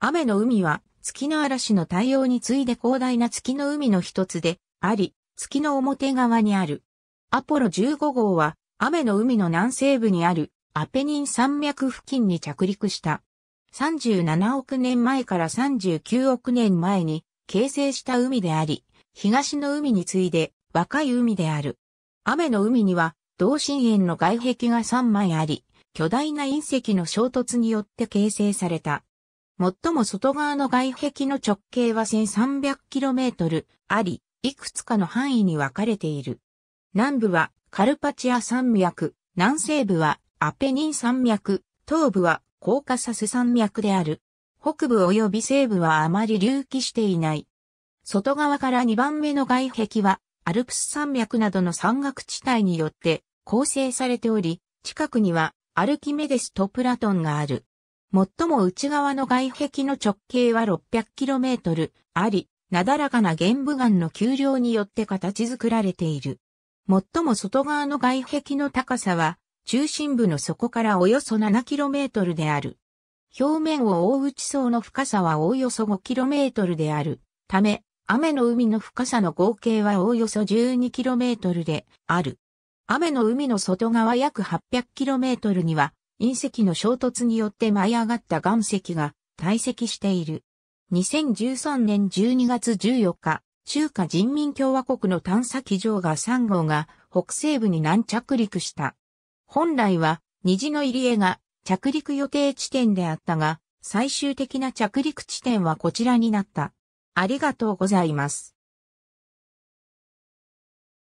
雨の海は月の嵐の対応に次いで広大な月の海の一つであり、月の表側にある。アポロ15号は雨の海の南西部にあるアペニン山脈付近に着陸した。37億年前から39億年前に形成した海であり、東の海に次いで若い海である。雨の海には同心円の外壁が3枚あり、巨大な隕石の衝突によって形成された。最も外側の外壁の直径は 1300km あり、いくつかの範囲に分かれている。南部はカルパチア山脈、南西部はアペニン山脈、東部はコーカサス山脈である。北部及び西部はあまり隆起していない。外側から2番目の外壁は、アルプス山脈などの山岳地帯によって構成されており、近くにはアルキメデスとプラトンがある。最も内側の外壁の直径は 600km あり、なだらかな玄武岩の丘陵によって形作られている。最も外側の外壁の高さは、中心部の底からおよそ 7km である。表面を覆う地層の深さはおおよそ 5km である。ため、雨の海の深さの合計はおおよそ 12km である。雨の海の外側約 800km には、隕石の衝突によって舞い上がった岩石が堆積している。2013年12月14日、中華人民共和国の探査機場が3号が北西部に南着陸した。本来は虹の入り江が着陸予定地点であったが、最終的な着陸地点はこちらになった。ありがとうございます。